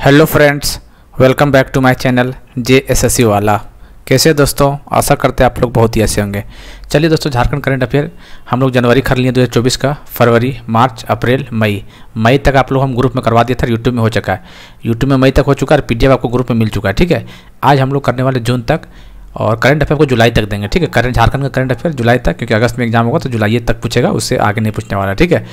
hello friends welcome back to my channel J S S वाला कैसे दोस्तों आशा करते हैं आप लोग बहुत ही ऐसे होंगे चलिए दोस्तों झारखंड करंट अफेयर हम लोग जनवरी कर लिए 2024 का फरवरी मार्च अप्रैल मई मई तक आप लोग हम ग्रुप में करवा दिया था यूट्यूब में हो चुका है यूट्यूब में मई तक हो चुका है और पी आपको ग्रुप में मिल चुका है ठीक है आज हम लोग करने वाले जून तक और करंट अफेयर को जुलाई तक देंगे ठीक है करंट झारखंड का करंट अफेयर जुलाई तक क्योंकि अगस्त में एग्जाम होगा तो जुलाई तक पूछेगा उससे आगे नहीं पूछने वाला ठीक है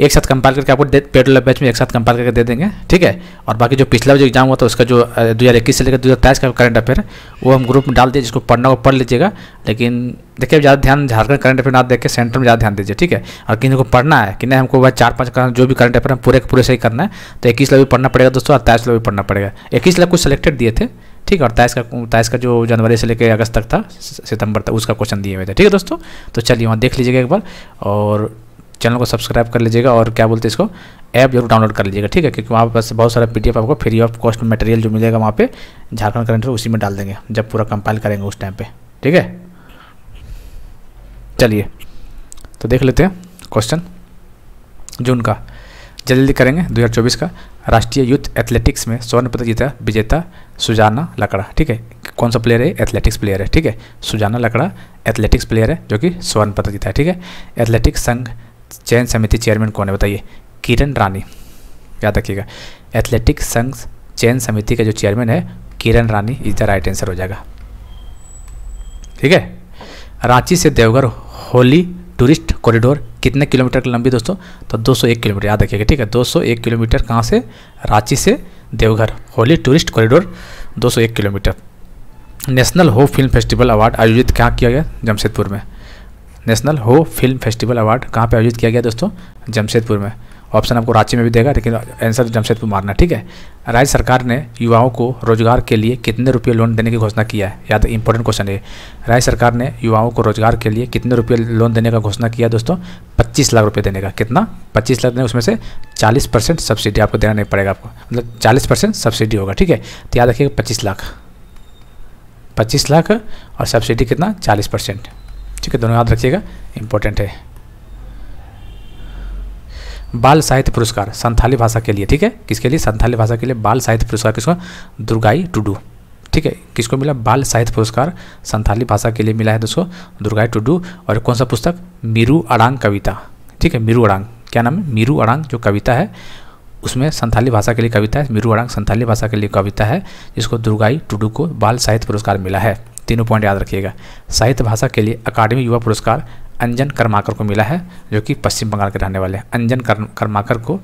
एक साथ कंपाइल करके आपको पेट्रोल बैच में एक साथ कंपाइल करके दे देंगे ठीक है और बाकी जो पिछला जो एग्जाम हुआ था उसका जो दो हज़ार इक्कीस से लेकर दो हज़ार तेईस का करंट अफेयर वो हम ग्रुप में डाल दिए जिसको पढ़ना हो पढ़ लीजिएगा लेकिन देखिए ज़्यादा ध्यान झारखंड करंट अफेयर ना देख के सेंटर में ज़्यादा ध्यान दीजिए ठीक है और किन को पढ़ना है कि नहीं हमको वह चार पाँच जो भी करंट अफेयर हम पूरे पूरे सही करना है तो इक्कीस लाख भी पढ़ना पड़ेगा दोस्तों और तेईस लाख भी पढ़ना पड़ेगा इक्कीस लाख कुछ सेलेक्टेड दिए थे ठीक है और तेईस का तेईस का जो जनवरी से लेकर अगस्त तक था सितंबर तक उसका क्वेश्चन दिए हुए थे ठीक है दोस्तों तो चलिए वहाँ देख लीजिएगा एक बार और चैनल को सब्सक्राइब कर लीजिएगा और क्या बोलते हैं इसको ऐप जरूर डाउनलोड कर लीजिएगा ठीक है क्योंकि वहाँ पर बहुत सारा पी आपको फ्री ऑफ कॉस्ट मटेरियल जो मिलेगा वहाँ पे झारखंड करंट उसी में डाल देंगे जब पूरा कंपाइल करेंगे उस टाइम पर ठीक है चलिए तो देख लेते हैं क्वेश्चन जून का जल्दी जल्दी करेंगे 2024 का राष्ट्रीय यूथ एथलेटिक्स में स्वर्ण पदक जीता विजेता सुजाना लकड़ा ठीक है कौन सा प्लेयर है एथलेटिक्स प्लेयर है ठीक है सुजाना लकड़ा एथलेटिक्स प्लेयर है जो कि स्वर्ण पदक जीता है ठीक है एथलेटिक्स संघ चयन समिति चेयरमैन कौन है बताइए किरण रानी याद रखिएगा एथलेटिक संघ चयन समिति का जो चेयरमैन है Kiran Rani is the right answer हो जाएगा ठीक है रांची से देवघर होली टूरिस्ट कॉरिडोर कितने किलोमीटर की लंबी दोस्तों तो 201 किलोमीटर याद रखिएगा ठीक है 201 किलोमीटर कहाँ से रांची से Deoghar holy tourist corridor 201 kilometre national Ho film festival award आयोजित कहाँ किया गया जमशेदपुर में national Ho film festival award कहाँ पे आयोजित किया गया दोस्तों जमशेदपुर में ऑप्शन आपको रांची में भी देगा लेकिन आंसर जमशेदपुर मारना ठीक है राज्य सरकार ने युवाओं को रोजगार के लिए कितने रुपये लोन देने की घोषणा किया है याद इंपॉर्टेंट क्वेश्चन है राज्य सरकार ने युवाओं को रोजगार के लिए कितने रुपये लोन देने का घोषणा किया दोस्तों पच्चीस लाख रुपये देने का कितना पच्चीस लाख देने उसमें से चालीस परसेंट सब्सिडी आपको देना नहीं पड़ेगा आपको मतलब चालीस परसेंट सब्सिडी होगा ठीक है तो याद रखिएगा पच्चीस लाख पच्चीस लाख और सब्सिडी कितना चालीस परसेंट ठीक है दोनों याद रखिएगा इंपॉर्टेंट है बाल साहित्य पुरस्कार संथाली भाषा के लिए ठीक है किसके लिए संथाली भाषा के लिए बाल साहित्य पुरस्कार किसको दुर्गाई टुडू ठीक है किसको मिला बाल साहित्य पुरस्कार संथाली भाषा के लिए मिला है दोस्तों दुर्गाई टुडू और कौन सा पुस्तक मीरू अड़ांग कविता ठीक है मीरू अड़ांग क्या नाम है मीरू अड़ांग जो कविता है उसमें संथाली भाषा के लिए कविता है मीरू अड़ांग संथाली भाषा के लिए कविता है जिसको दुर्गाई टुडू को बाल साहित्य पुरस्कार मिला है तीनों पॉइंट याद रखिएगा साहित्य भाषा के लिए अकाडमी युवा पुरस्कार अंजन कर्माकर को मिला है जो कि पश्चिम बंगाल के रहने वाले हैं अंजन कर्माकर को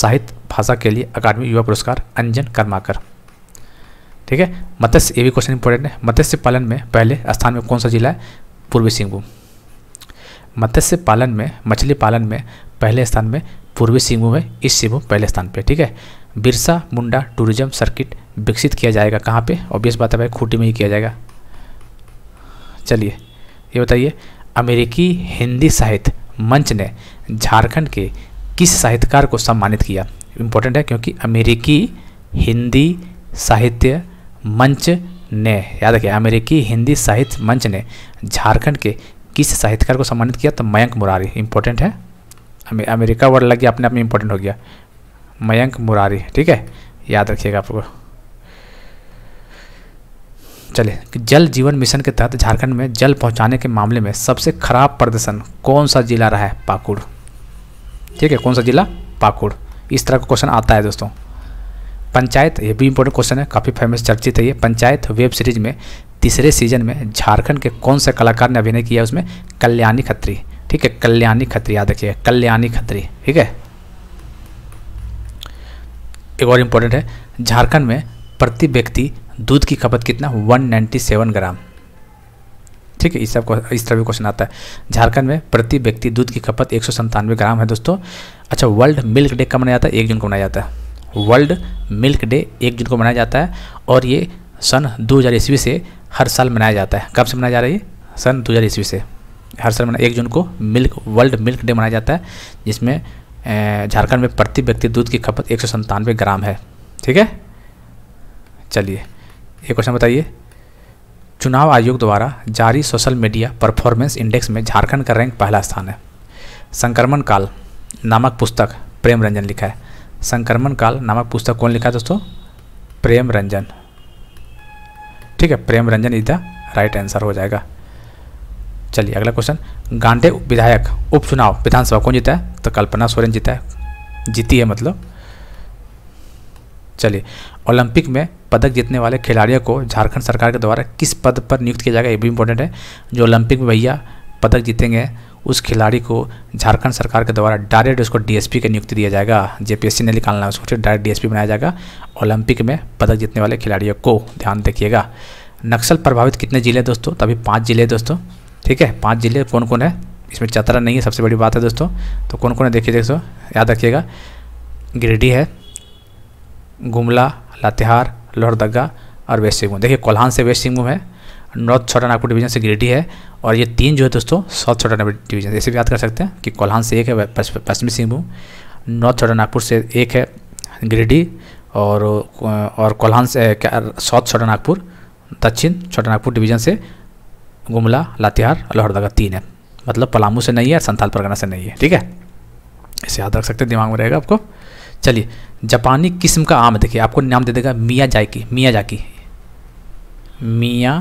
साहित्य भाषा के लिए अकाडमी युवा पुरस्कार अंजन कर्माकर ठीक है मत्स्य ये भी क्वेश्चन इंपॉर्टेंट है मत्स्य पालन में पहले स्थान में कौन सा जिला है पूर्वी सिंहभूम मत्स्य पालन में मछली पालन में पहले स्थान में पूर्वी सिंहभूम है इस सिंहभूम पहले स्थान पर ठीक है बिरसा मुंडा टूरिज्म सर्किट विकसित किया जाएगा कहाँ पे ऑब्वियस बात है भाई खूटी में ही किया जाएगा चलिए ये बताइए अमेरिकी हिंदी साहित्य मंच ने झारखंड के किस साहित्यकार को सम्मानित किया इम्पोर्टेंट है क्योंकि अमेरिकी हिंदी साहित्य मंच ने याद रखिए अमेरिकी हिंदी साहित्य मंच ने झारखंड के किस साहित्यकार को सम्मानित किया तो मयंक मुरारी इम्पोर्टेंट है अमेरिका वर्ड लग गया अपने आप में इम्पोर्टेंट हो गया मयंक मुरारी ठीक है याद रखिएगा आपको चले जल जीवन मिशन के तहत झारखंड में जल पहुंचाने के मामले में सबसे खराब प्रदर्शन कौन सा जिला रहा है पाकुड़ ठीक है कौन सा जिला पाकुड़ इस तरह का क्वेश्चन आता है दोस्तों पंचायत ये भी इंपॉर्टेंट क्वेश्चन है काफ़ी फेमस चर्चित है ये पंचायत वेब सीरीज में तीसरे सीजन में झारखंड के कौन से कलाकार ने अभिनय किया उसमें कल्याणी खत्री ठीक है कल्याणी खत्री याद रखिए कल्याणी खत्री ठीक है एक और इम्पोर्टेंट है झारखंड में प्रति व्यक्ति दूध की खपत कितना 197 ग्राम ठीक है इस सब इस तरह भी क्वेश्चन आता है झारखंड में प्रति व्यक्ति दूध की खपत एक ग्राम है दोस्तों अच्छा वर्ल्ड मिल्क डे कब मनाया जाता है एक जून को मनाया जाता है वर्ल्ड मिल्क डे एक जून को मनाया जाता है और ये सन दो हज़ार ईस्वी से हर साल मनाया जाता है कब से मनाया जा रहा है ये सन दो हज़ार ईस्वी से हर साल मना एक जून को मिल्क वर्ल्ड मिल्क डे मनाया जाता है जिसमें झारखंड में प्रति व्यक्ति दूध की खपत एक ग्राम है ठीक है चलिए एक क्वेश्चन बताइए चुनाव आयोग द्वारा जारी सोशल मीडिया परफॉर्मेंस इंडेक्स में झारखंड का रैंक पहला स्थान है संक्रमण काल नामक पुस्तक प्रेम रंजन लिखा है संक्रमण काल नामक पुस्तक कौन लिखा है दोस्तों प्रेम रंजन ठीक है Prem Ranjan is the right answer हो जाएगा चलिए अगला क्वेश्चन गांडे विधायक उपचुनाव विधानसभा कौन जीता है तो कल्पना सोरेन जीता है जीती है मतलब चलिए ओलंपिक में पदक जीतने वाले खिलाड़ियों को झारखंड सरकार के द्वारा किस पद पर नियुक्त किया जाएगा ये भी इम्पोर्टेंट है जो ओलंपिक में भैया पदक जीतेंगे उस खिलाड़ी को झारखंड सरकार के द्वारा डायरेक्ट उसको डीएसपी की नियुक्ति दिया जाएगा जेपीएससी ने निकालना है उसको फिर डायरेक्ट डीएसपी बनाया जाएगा ओलंपिक में पदक जीतने वाले खिलाड़ियों को ध्यान देखिएगा नक्सल प्रभावित कितने ज़िले हैं दोस्तों तभी पाँच ज़िले दोस्तों ठीक है पाँच ज़िले कौन कौन है इसमें चतरा नहीं है सबसे बड़ी बात है दोस्तों तो कौन कौन है देखिए दोस्तों याद रखिएगा गिरिडीह है गुमला लातेहार लोहरदगा और वेस्ट सिंहभूम देखिए कोल्हान से वेस्ट सिंहभूम है नॉर्थ छोटा नागपुर डिवीजन से गिरिडीह है और ये तीन जो है दोस्तों साउथ छोटा नागपुर डिवीजन ऐसे भी याद कर सकते हैं कि कोल्हान से एक है पश्चिमी सिंहभूम नॉर्थ छोटा नागपुर से एक है गिरिडीह और और कोल्हान से साउथ छोटा नागपुर दक्षिण छोटा नागपुर डिवीजन से गुमला लातेहार और लोहरदगा तीन है मतलब पलामू से नहीं है संथाल परगना से नहीं है ठीक है इसे याद रख सकते हैं दिमाग में रहेगा आपको चलिए जापानी किस्म का आम देखिए आपको नाम दे देगा मिया जाकी मिया जाकी मिया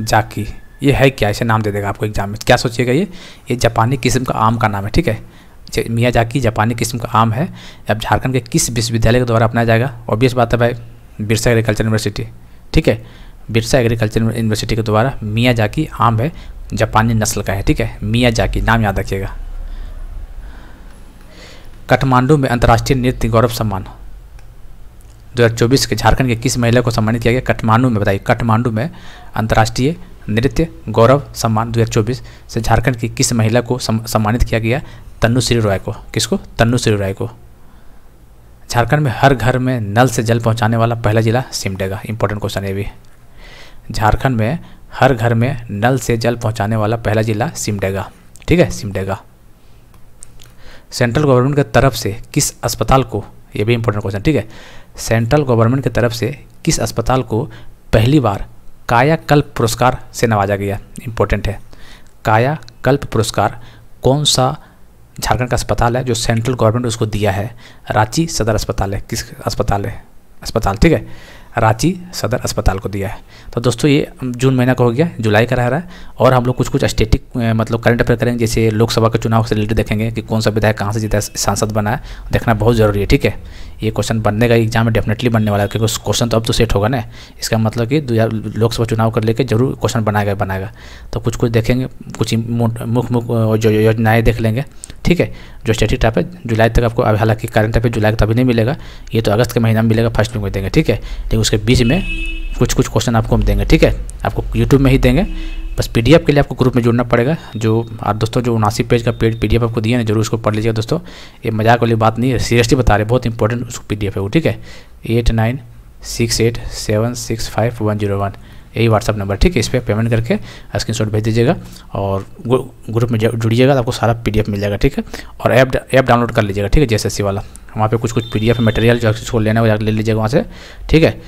जाकी ये है क्या इसे नाम दे देगा आपको एग्जाम में क्या सोचिएगा ये ये जापानी किस्म का आम का नाम है ठीक है मिया जाकी जापानी किस्म का आम है अब झारखंड के किस विश्वविद्यालय के द्वारा अपनाया जाएगा ऑब्वियस बात है भाई बिरसा एग्रीकल्चर यूनिवर्सिटी ठीक है बिरसा एग्रीकल्चर यूनिवर्सिटी के द्वारा मिया जाकी आम है जापानी नस्ल का है ठीक है मिया जाकी नाम याद रखिएगा काठमांडू में अंतर्राष्ट्रीय नृत्य गौरव सम्मान 2024 के झारखंड के किस महिला को सम्मानित किया गया काठमांडू में बताइए काठमांडू में अंतर्राष्ट्रीय नृत्य गौरव सम्मान 2024 से झारखंड की किस महिला को सम्मानित किया गया तन्नुश्री राय रॉय को किसको तन्नू श्री रॉय को झारखंड में हर घर में नल से जल पहुंचाने वाला पहला जिला सिमडेगा इंपॉर्टेंट क्वेश्चन है भी झारखंड में हर घर में नल से जल पहुंचाने वाला पहला जिला सिमडेगा ठीक है सिमडेगा सेंट्रल गवर्नमेंट की तरफ से किस अस्पताल को ये भी इंपॉर्टेंट क्वेश्चन ठीक है सेंट्रल गवर्नमेंट की तरफ से किस अस्पताल को पहली बार कायाकल्प पुरस्कार से नवाजा गया इंपॉर्टेंट है कायाकल्प पुरस्कार कौन सा झारखंड का अस्पताल है जो सेंट्रल गवर्नमेंट उसको दिया है रांची सदर अस्पताल है किस अस्पताल है अस्पताल ठीक है रांची सदर अस्पताल को दिया है तो दोस्तों ये जून महीना का हो गया जुलाई का रह रहा है और हम लोग कुछ कुछ स्टेटिक मतलब करंट अफेयर करेंगे जैसे लोकसभा के चुनाव से रिलेटेड देखेंगे कि कौन सा विधायक कहाँ से जीता है सांसद बना है देखना बहुत ज़रूरी है ठीक है ये क्वेश्चन बनने का एग्जाम में डेफिनेटली बनने वाला है क्योंकि क्वेश्चन तो अब तो सेट होगा ना इसका मतलब कि लोकसभा चुनाव कर लेकर जरूर क्वेश्चन बनाएगा बनाएगा तो कुछ कुछ देखेंगे कुछ मुख्य मुख्य योजनाएँ देख लेंगे ठीक है जो स्टेटिक टाइप है जुलाई तक आपको हालांकि करंट अफेयर जुलाई तक अभी नहीं मिलेगा ये तो अगस्त के महीना में मिलेगा फर्स्ट वीक में देंगे ठीक है लेकिन उसके बीच में कुछ कुछ क्वेश्चन आपको हम देंगे ठीक है आपको यूट्यूब में ही देंगे बस पी के लिए आपको ग्रुप में जुड़ना पड़ेगा जो आप दोस्तों जो उनासी पेज का पेड पी आपको दिया ना जरूर उसको पढ़ लीजिएगा दोस्तों ये मजाक वाली बात नहीं है सीरियसली बता रहे बहुत इंपॉर्टेंट उसको पी है वो ठीक है eight nine six eight seven six five one zero one यही व्हाट्सअप नंबर ठीक है इस पर पेमेंट करके स्क्रीन भेज दीजिएगा और ग्रुप में जुड़िएगा तो आपको सारा पी मिल जाएगा ठीक है और ऐप ऐप डाउनलोड कर लीजिएगा ठीक है जे वाला वहाँ पर कुछ कुछ पी मटेरियल जो उसको लेना हो ले लीजिएगा वहाँ से ठीक है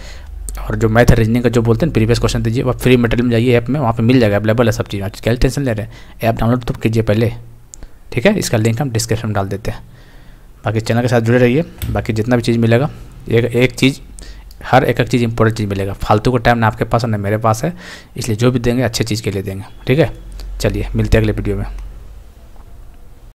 और जो मैथ है रीजनिंग का जो बोलते हैं प्रीवियस क्वेश्चन दीजिए वह फ्री मटेरियल में जाइए ऐप में वहाँ पे मिल जाएगा अवेलेबल है सब चीज़ आप क्या टेंशन ले रहे हैं ऐप डाउनलोड तो कीजिए पहले ठीक है इसका लिंक हम डिस्क्रिप्शन में डाल देते हैं बाकी चैनल के साथ जुड़े रहिए बाकी जितना भी चीज़ मिलेगा एक एक चीज़ हर एक एक चीज़ इंपॉर्टेंट चीज़ मिलेगा फालतू का टाइम ना आपके पास ना मेरे पास है इसलिए जो भी देंगे अच्छे चीज़ के लिए देंगे ठीक है चलिए मिलते हैं अगले वीडियो में